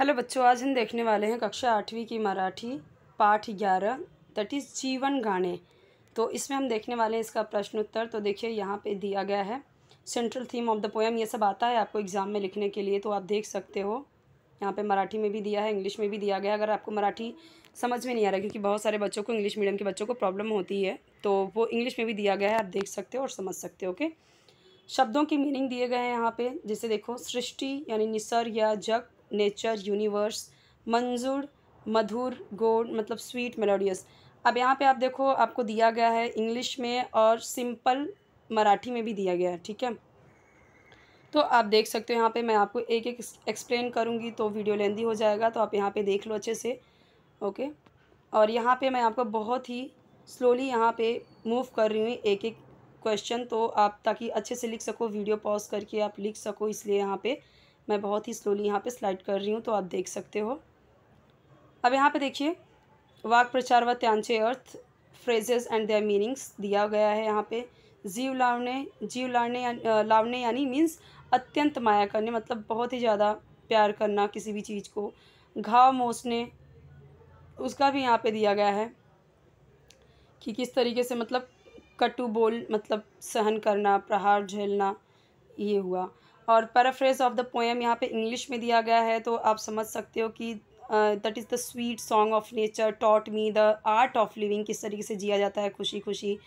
Hello बच्चों आज हम देखने वाले हैं कक्षा आठवीं की मराठी पाठ ग्यारह दट इज़ जीवन गाने तो इसमें हम देखने वाले हैं इसका प्रश्न उत्तर तो देखिए यहाँ पे दिया गया है central theme of the poem ये सब आता है आपको एग्ज़ाम में लिखने के लिए तो आप देख सकते हो यहाँ पे मराठी में भी दिया है इंग्लिश में भी दिया गया अगर आपको मराठी समझ में नहीं आ रहा क्योंकि बहुत सारे बच्चों को इंग्लिश मीडियम के बच्चों को प्रॉब्लम होती है तो वो इंग्लिश में भी दिया गया है आप देख सकते हो और समझ सकते हो ओके शब्दों की मीनिंग दिए गए हैं यहाँ पे जैसे देखो सृष्टि यानी निसर या जग नेचर यूनिवर्स मंजूर मधुर गोड मतलब स्वीट मेलोडियस अब यहाँ पे आप देखो आपको दिया गया है इंग्लिश में और सिंपल मराठी में भी दिया गया है ठीक है तो आप देख सकते हो यहाँ पे मैं आपको एक एक एक्सप्लेन करूँगी तो वीडियो लेंदी हो जाएगा तो आप यहाँ पे देख लो अच्छे से ओके और यहाँ पे मैं आपको बहुत ही स्लोली यहाँ पे मूव कर रही हूँ एक एक क्वेश्चन तो आप ताकि अच्छे से लिख सको वीडियो पॉज करके आप लिख सको इसलिए यहाँ पर मैं बहुत ही स्लोली यहाँ पे स्लाइड कर रही हूँ तो आप देख सकते हो अब यहाँ पे देखिए वाक प्रचार व त्यांचे अर्थ फ्रेजेस एंड देयर मीनिंग्स दिया गया है यहाँ पे जीव लावने जीव लाने या, लावने यानी मीन्स अत्यंत माया करने मतलब बहुत ही ज़्यादा प्यार करना किसी भी चीज़ को घाव मोसने उसका भी यहाँ पे दिया गया है कि किस तरीके से मतलब कटु बोल मतलब सहन करना प्रहार झेलना ये हुआ और पैराफ्रेज ऑफ द पोएम यहाँ पे इंग्लिश में दिया गया है तो आप समझ सकते हो कि that is the sweet song of nature taught me the art of living किस तरीके से जिया जाता है खुशी खुशी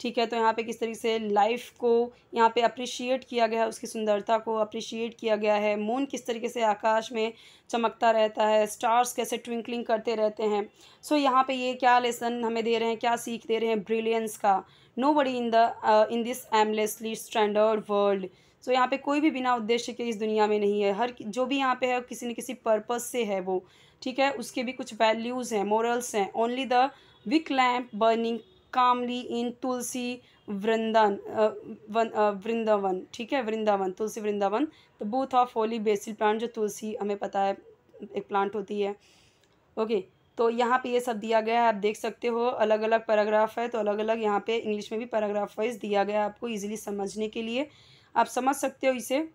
ठीक है तो यहाँ पे किस तरीके से लाइफ को यहाँ पे अप्रिशिएट किया गया है उसकी सुंदरता को अप्रिशिएट किया गया है मून किस तरीके से आकाश में चमकता रहता है स्टार्स कैसे ट्विंकलिंग करते रहते हैं सो so, यहाँ पे ये क्या लेसन हमें दे रहे हैं क्या सीख दे रहे हैं ब्रिलियंस का nobody in the in this aimlessly standard world so यहाँ पे कोई भी बिना उद्देश्य के इस दुनिया में नहीं है हर जो भी यहाँ पे है किसी न किसी पर्पज़ से है वो ठीक है उसके भी कुछ वैल्यूज़ हैं मोरल्स हैं only the wick lamp burning calmly in tulsi वृंदन वन वृंदावन ठीक है Vrindavan tulsi Vrindavan the booth of holy basil plant जो तुलसी हमें पता है एक प्लांट होती है ओके तो यहाँ पे ये सब दिया गया है आप देख सकते हो अलग अलग पैराग्राफ है तो अलग अलग यहाँ पे इंग्लिश में भी पैराग्राफ वाइज दिया गया है आपको इजीली समझने के लिए आप समझ सकते हो इसे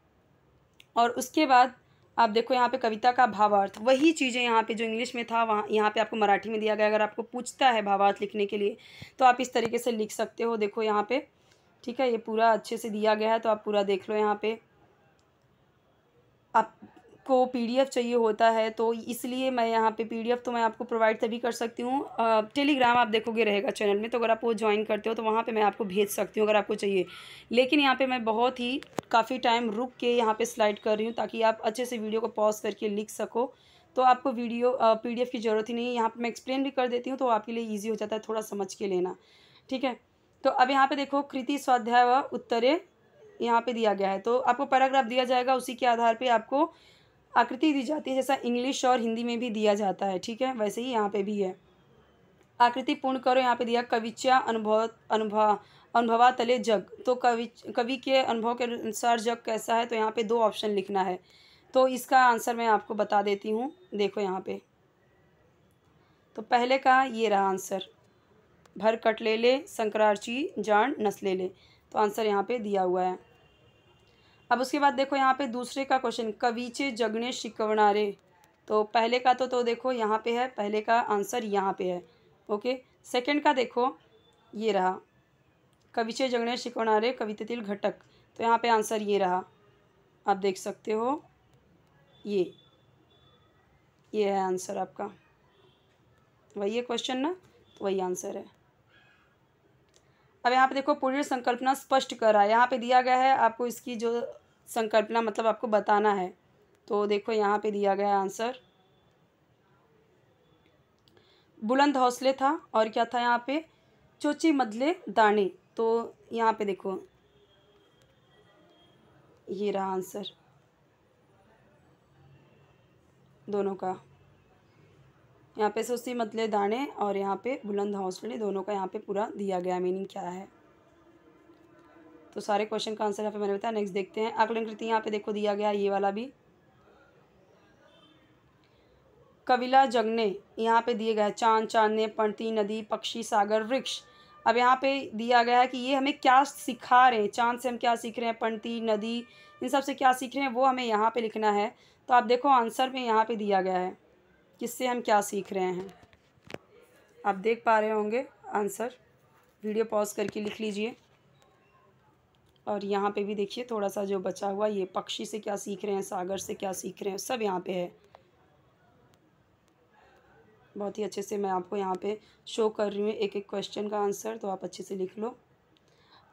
और उसके बाद आप देखो यहाँ पे कविता का भावार्थ वही चीज़ें यहाँ पे जो इंग्लिश में था वहाँ यहाँ पे आपको मराठी में दिया गया अगर आपको पूछता है भावार्थ लिखने के लिए तो आप इस तरीके से लिख सकते हो देखो यहाँ पे ठीक है ये पूरा अच्छे से दिया गया है तो आप पूरा देख लो यहाँ पे आप आपको पीडीएफ चाहिए होता है तो इसलिए मैं यहाँ पे पीडीएफ तो मैं आपको प्रोवाइड तभी कर सकती हूँ टेलीग्राम आप देखोगे रहेगा चैनल में तो अगर आप वो ज्वाइन करते हो तो वहाँ पे मैं आपको भेज सकती हूँ अगर आपको चाहिए लेकिन यहाँ पे मैं बहुत ही काफ़ी टाइम रुक के यहाँ पर स्लाइड कर रही हूँ ताकि आप अच्छे से वीडियो को पॉज करके लिख सको तो आपको वीडियो पी की ज़रूरत ही नहीं है यहाँ पर मैं एक्सप्लेन भी कर देती हूँ तो आपके लिए ईजी हो जाता है थोड़ा समझ के लेना ठीक है तो अब यहाँ पे देखो कृति स्वाध्याय व उत्तरे यहाँ पे दिया गया है तो आपको पैराग्राफ दिया जाएगा उसी के आधार पे आपको आकृति दी जाती है जैसा इंग्लिश और हिंदी में भी दिया जाता है ठीक है वैसे ही यहाँ पे भी है आकृति पूर्ण करो यहाँ पे दिया कविच्या अनुभव अनुभव अनुभवा तले जग तो कवि कवि के अनुभव के अनुसार जग कैसा है तो यहाँ पे दो ऑप्शन लिखना है तो इसका आंसर मैं आपको बता देती हूँ देखो यहाँ पे तो पहले का ये रहा आंसर भर कट ले ले शंकरार्ची जान नस ले ले तो आंसर यहाँ पे दिया हुआ है अब उसके बाद देखो यहाँ पे दूसरे का क्वेश्चन कवीचे जगने शिकवणारे तो पहले का तो तो देखो यहाँ पे है पहले का आंसर यहाँ पे है ओके सेकंड का देखो ये रहा कविचे जगने शिकवणारे कवितेतील घटक तो यहाँ पे आंसर ये रहा आप देख सकते हो ये ये है आंसर आपका वही है क्वेश्चन ना तो वही आंसर है अब यहाँ पे देखो पूर्ण संकल्पना स्पष्ट कर रहा है यहाँ पे दिया गया है आपको इसकी जो संकल्पना मतलब आपको बताना है तो देखो यहाँ पे दिया गया आंसर बुलंद हौसले था और क्या था यहाँ पे चोची मदले दाने तो यहाँ पे देखो ये रहा आंसर दोनों का यहाँ पे सुस्ती मतले दाने और यहाँ पे बुलंद हौसले दोनों का यहाँ पे पूरा दिया गया मीनिंग क्या है तो सारे क्वेश्चन का आंसर यहाँ पे मैंने बताया नेक्स्ट देखते हैं आकलन कृति यहाँ पे देखो दिया गया ये वाला भी कविला जगने यहाँ पे दिए गए चांद चांदने पंती नदी पक्षी सागर वृक्ष अब यहाँ पे दिया गया है कि ये हमें क्या सिखा रहे हैं चांद से हम क्या सीख रहे हैं पणती नदी इन सब से क्या सीख रहे हैं वो हमें यहाँ पे लिखना है तो आप देखो आंसर में यहाँ पे दिया गया है किससे हम क्या सीख रहे हैं आप देख पा रहे होंगे आंसर वीडियो पॉज करके लिख लीजिए और यहाँ पे भी देखिए थोड़ा सा जो बचा हुआ ये पक्षी से क्या सीख रहे हैं सागर से क्या सीख रहे हैं सब यहाँ पे है बहुत ही अच्छे से मैं आपको यहाँ पे शो कर रही हूँ एक एक क्वेश्चन का आंसर तो आप अच्छे से लिख लो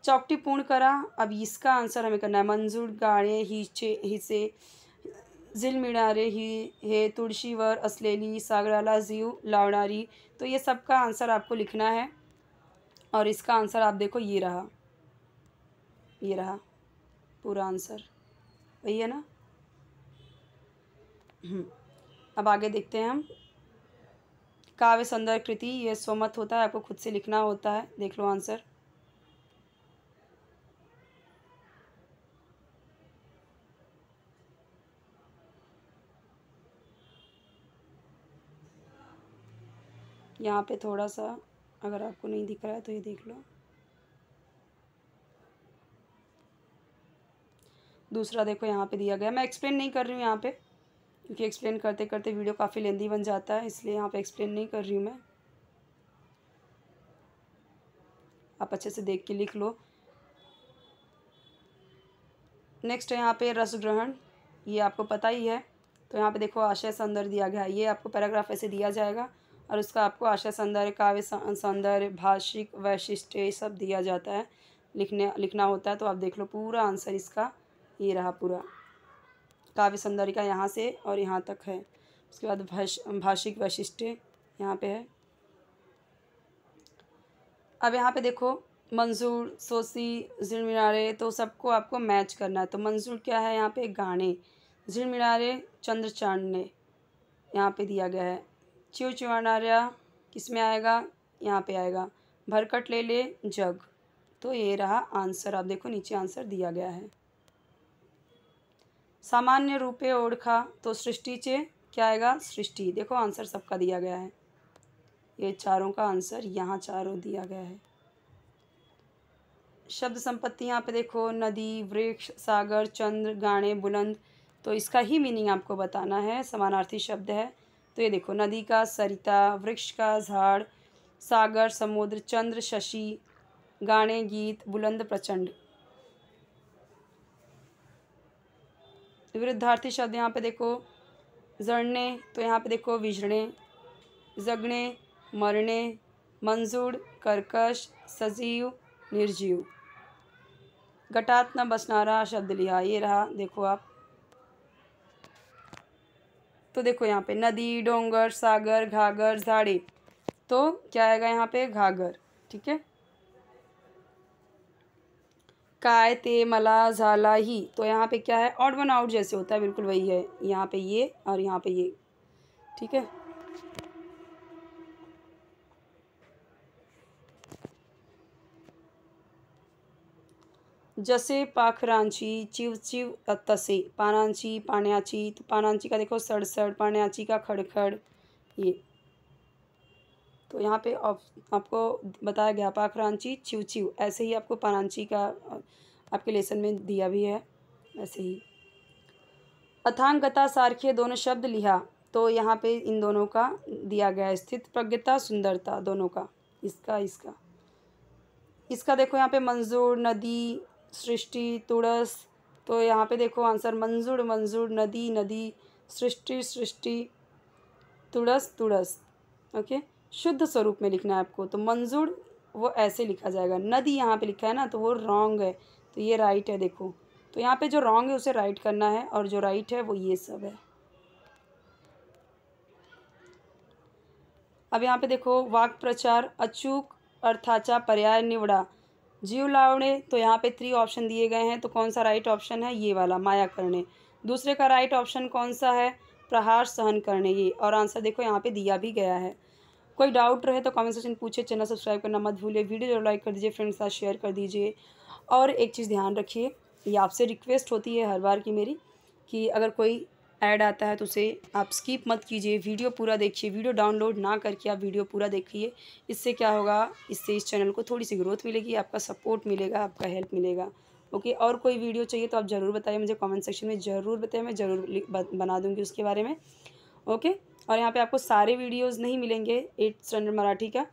चौकटी पूर्ण करा अब इसका आंसर हमें करना है मंजूर गाड़े हिचे हिसे झिलमिणारे ही हे तुळशीवर असलेली सागराला जीव लावणारी तो ये सब का आंसर आपको लिखना है और इसका आंसर आप देखो ये रहा ये रहा पूरा आंसर वही है ना हम्म. अब आगे देखते हैं हम काव्य सुंदर कृति ये सोमत होता है आपको खुद से लिखना होता है देख लो आंसर यहाँ पे थोड़ा सा अगर आपको नहीं दिख रहा है तो ये देख लो दूसरा देखो यहाँ पे दिया गया मैं एक्सप्लेन नहीं कर रही हूँ यहाँ पे क्योंकि एक्सप्लेन करते करते वीडियो काफ़ी लेंदी बन जाता है इसलिए यहाँ पे एक्सप्लेन नहीं कर रही हूँ मैं आप अच्छे से देख के लिख लो नेक्स्ट है यहाँ पे रस ग्रहण ये आपको पता ही है तो यहाँ पे देखो आशय संदर्भ दिया गया है ये आपको पैराग्राफ ऐसे दिया जाएगा और उसका आपको आशा सौंदर्य काव्य सौंदर्य भाषिक वैशिष्ट सब दिया जाता है लिखने लिखना होता है तो आप देख लो पूरा आंसर इसका ये रहा पूरा काव्य सौंदर्य का यहाँ से और यहाँ तक है उसके बाद भाष भाषिक वैशिष्ट यहाँ पे है अब यहाँ पे देखो मंजूर सोसी जिल मिनारे तो सबको आपको मैच करना है तो मंजूर क्या है यहाँ पे गाने जिल मिनारे चंद्र चांद ने यहाँ पे दिया गया है चिड़चिड़ानार्या किस में आएगा यहाँ पे आएगा भरकट ले ले जग तो ये रहा आंसर आप देखो नीचे आंसर दिया गया है सामान्य रूपे ओढ़खा तो सृष्टि चे क्या आएगा सृष्टि देखो आंसर सबका दिया गया है ये चारों का आंसर यहाँ चारों दिया गया है शब्द संपत्ति यहाँ पे देखो नदी वृक्ष सागर चंद्र गाने बुलंद तो इसका ही मीनिंग आपको बताना है समानार्थी शब्द है तो ये देखो नदी का सरिता वृक्ष का झाड़ सागर समुद्र चंद्र शशि गाने गीत बुलंद प्रचंड वृद्धार्थी शब्द यहाँ पे देखो जड़ने तो यहाँ पे देखो विजड़े जगने मरने मंजूर कर्कश सजीव निर्जीव घटात्मा न बसनारा शब्द लिया ये रहा देखो आप तो देखो यहाँ पे नदी डोंगर सागर घाघर झाड़ी तो क्या आएगा यहाँ पे घाघर ठीक है काय ते मला झाला ही तो यहाँ पे क्या है ऑड वन आउट जैसे होता है बिल्कुल वही है यहाँ पे ये और यहाँ पे ये ठीक है जसे पाखरांची चिवचिव तसे पानांची पाण्याची तो पानांची का देखो सड़सड़ पाण्याची का खड़खड़ ये तो यहाँ पे आप, आपको बताया गया पाखरांची चिवचिव ऐसे ही आपको पानांची का आपके लेसन में दिया भी है ऐसे ही अथांगता सारखे दोनों शब्द लिहा तो यहाँ पे इन दोनों का दिया गया स्थित प्रज्ञता सुंदरता दोनों का इसका इसका इसका देखो यहाँ पे मंजूर नदी सृष्टि तुड़स तो यहाँ पे देखो आंसर मंजूर मंजूर नदी नदी सृष्टि सृष्टि तुड़स तुड़स ओके शुद्ध स्वरूप में लिखना है आपको तो मंजूर वो ऐसे लिखा जाएगा नदी यहाँ पे लिखा है ना तो वो रॉन्ग है तो ये राइट है देखो तो यहाँ पे जो रॉन्ग है उसे राइट करना है और जो राइट है वो ये सब है अब यहाँ पे देखो वाक प्रचार अचूक अर्थाचा पर्याय निवड़ा जीव लावणे तो यहाँ पे थ्री ऑप्शन दिए गए हैं तो कौन सा राइट ऑप्शन है ये वाला माया करने दूसरे का राइट ऑप्शन कौन सा है प्रहार सहन करने ये और आंसर देखो यहाँ पे दिया भी गया है कोई डाउट रहे तो कमेंट सेक्शन पूछे चैनल सब्सक्राइब करना मत भूलिए वीडियो जरूर लाइक कर दीजिए फ्रेंड्स के साथ शेयर कर दीजिए और एक चीज़ ध्यान रखिए ये आपसे रिक्वेस्ट होती है हर बार की मेरी कि अगर कोई ऐड आता है तो उसे आप स्किप मत कीजिए वीडियो पूरा देखिए वीडियो डाउनलोड ना करके आप वीडियो पूरा देखिए इससे क्या होगा इससे इस चैनल को थोड़ी सी ग्रोथ मिलेगी आपका सपोर्ट मिलेगा आपका हेल्प मिलेगा ओके और कोई वीडियो चाहिए तो आप ज़रूर बताइए मुझे कमेंट सेक्शन में ज़रूर बताइए मैं ज़रूर बना दूँगी उसके बारे में ओके और यहाँ पे आपको सारे वीडियोस नहीं मिलेंगे एट स्टैंडर्ड मराठी का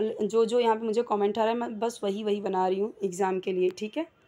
जो जो यहाँ पे मुझे कमेंट आ रहा है मैं बस वही वही बना रही हूँ एग्ज़ाम के लिए ठीक है